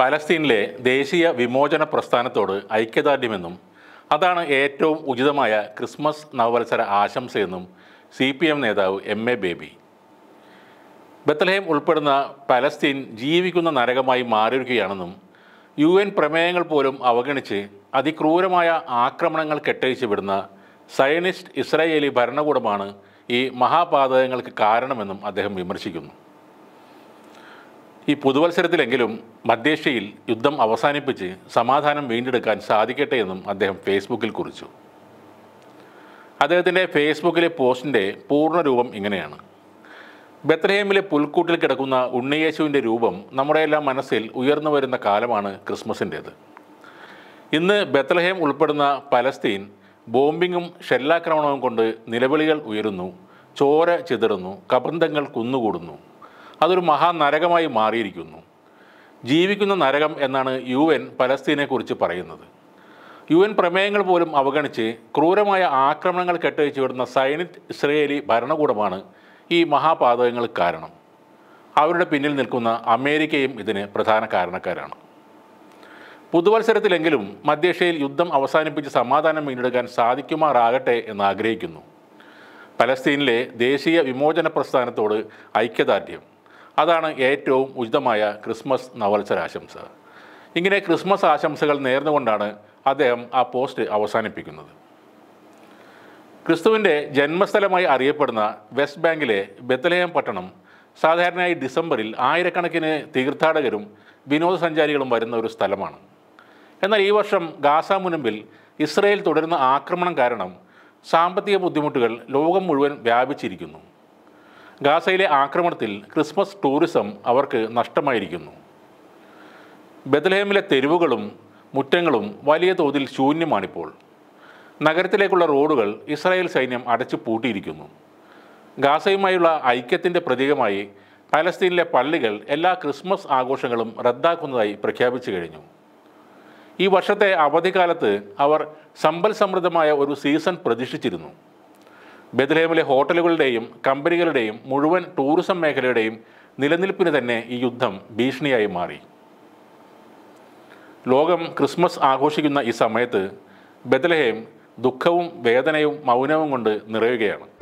പലസ്തീനിലെ ദേശീയ വിമോചന പ്രസ്ഥാനത്തോട് ഐക്യദാർഢ്യമെന്നും അതാണ് ഏറ്റവും ഉചിതമായ ക്രിസ്മസ് നവവത്സര ആശംസയെന്നും സി പി എം നേതാവ് എം എ ബേബി ബത്തലഹേം ഉൾപ്പെടുന്ന പലസ്തീൻ ജീവിക്കുന്ന നരകമായി മാറിയിരിക്കുകയാണെന്നും യു എൻ പ്രമേയങ്ങൾ പോലും അവഗണിച്ച് അതിക്രൂരമായ ആക്രമണങ്ങൾ കെട്ടഴിച്ചു വിടുന്ന സയനിസ്റ്റ് ഇസ്രായേലി ഭരണകൂടമാണ് ഈ മഹാപാതകങ്ങൾക്ക് കാരണമെന്നും അദ്ദേഹം വിമർശിക്കുന്നു ഈ പുതുവത്സരത്തിലെങ്കിലും മധ്യേഷ്യയിൽ യുദ്ധം അവസാനിപ്പിച്ച് സമാധാനം വീണ്ടെടുക്കാൻ സാധിക്കട്ടെ എന്നും അദ്ദേഹം ഫേസ്ബുക്കിൽ കുറിച്ചു അദ്ദേഹത്തിൻ്റെ ഫേസ്ബുക്കിലെ പോസ്റ്റിൻ്റെ പൂർണ്ണരൂപം ഇങ്ങനെയാണ് ബത്രഹേമിലെ പുൽക്കൂട്ടിൽ കിടക്കുന്ന ഉണ്ണിയേശുവിൻ്റെ രൂപം നമ്മുടെയെല്ലാം മനസ്സിൽ ഉയർന്നു വരുന്ന കാലമാണ് ക്രിസ്മസിൻ്റേത് ഇന്ന് ബത്ലഹേം ഉൾപ്പെടുന്ന പലസ്തീൻ ബോംബിങ്ങും ഷെല്ലാക്രമണവും കൊണ്ട് നിലവിളികൾ ഉയരുന്നു ചോര ചിതറുന്നു കബന്ധങ്ങൾ കുന്നുകൂടുന്നു അതൊരു മഹാനരകമായി മാറിയിരിക്കുന്നു ജീവിക്കുന്ന നരകം എന്നാണ് യു എൻ പലസ്തീനെക്കുറിച്ച് പറയുന്നത് യു എൻ പ്രമേയങ്ങൾ പോലും അവഗണിച്ച് ക്രൂരമായ ആക്രമണങ്ങൾ കെട്ടഴിച്ചു വിടുന്ന സൈനിക് ഇസ്രയേലി ഭരണകൂടമാണ് ഈ മഹാപാതകങ്ങൾ കാരണം അവരുടെ പിന്നിൽ നിൽക്കുന്ന അമേരിക്കയും ഇതിന് പ്രധാന കാരണക്കാരാണ് പുതുവത്സരത്തിലെങ്കിലും മധ്യേഷ്യയിൽ യുദ്ധം അവസാനിപ്പിച്ച് സമാധാനം വീണ്ടെടുക്കാൻ സാധിക്കുമാറാകട്ടെ എന്ന് ആഗ്രഹിക്കുന്നു പലസ്തീനിലെ ദേശീയ വിമോചന പ്രസ്ഥാനത്തോട് ഐക്യദാർഢ്യം അതാണ് ഏറ്റവും ഉചിതമായ ക്രിസ്മസ് നവത്സരാശംസ ഇങ്ങനെ ക്രിസ്മസ് ആശംസകൾ നേർന്നുകൊണ്ടാണ് അദ്ദേഹം ആ പോസ്റ്റ് അവസാനിപ്പിക്കുന്നത് ക്രിസ്തുവിൻ്റെ ജന്മസ്ഥലമായി അറിയപ്പെടുന്ന വെസ്റ്റ് ബാങ്കിലെ ബത്തലയം പട്ടണം സാധാരണയായി ഡിസംബറിൽ ആയിരക്കണക്കിന് തീർത്ഥാടകരും വിനോദസഞ്ചാരികളും വരുന്ന ഒരു സ്ഥലമാണ് എന്നാൽ ഈ വർഷം ഗാസ മുനമ്പിൽ ഇസ്രയേൽ തുടരുന്ന ആക്രമണം കാരണം സാമ്പത്തിക ബുദ്ധിമുട്ടുകൾ ലോകം മുഴുവൻ വ്യാപിച്ചിരിക്കുന്നു ഗാസയിലെ ആക്രമണത്തിൽ ക്രിസ്മസ് ടൂറിസം അവർക്ക് നഷ്ടമായിരിക്കുന്നു ബദലഹേമിലെ തെരുവുകളും മുറ്റങ്ങളും വലിയ തോതിൽ ശൂന്യമാണിപ്പോൾ നഗരത്തിലേക്കുള്ള റോഡുകൾ ഇസ്രായേൽ സൈന്യം അടച്ചു പൂട്ടിയിരിക്കുന്നു ഗാസയുമായുള്ള ഐക്യത്തിൻ്റെ പ്രതീകമായി പലസ്തീനിലെ പള്ളികൾ എല്ലാ ക്രിസ്മസ് ആഘോഷങ്ങളും റദ്ദാക്കുന്നതായി പ്രഖ്യാപിച്ചു കഴിഞ്ഞു ഈ വർഷത്തെ അവധിക്കാലത്ത് അവർ സമ്പൽ സമൃദ്ധമായ ഒരു സീസൺ പ്രതീക്ഷിച്ചിരുന്നു ബദലേമിലെ ഹോട്ടലുകളുടെയും കമ്പനികളുടെയും മുഴുവൻ ടൂറിസം മേഖലയുടെയും നിലനിൽപ്പിന് തന്നെ ഈ യുദ്ധം ഭീഷണിയായി മാറി ലോകം ക്രിസ്മസ് ആഘോഷിക്കുന്ന ഈ സമയത്ത് ബദലഹേം ദുഃഖവും വേദനയും മൗനവും കൊണ്ട് നിറയുകയാണ്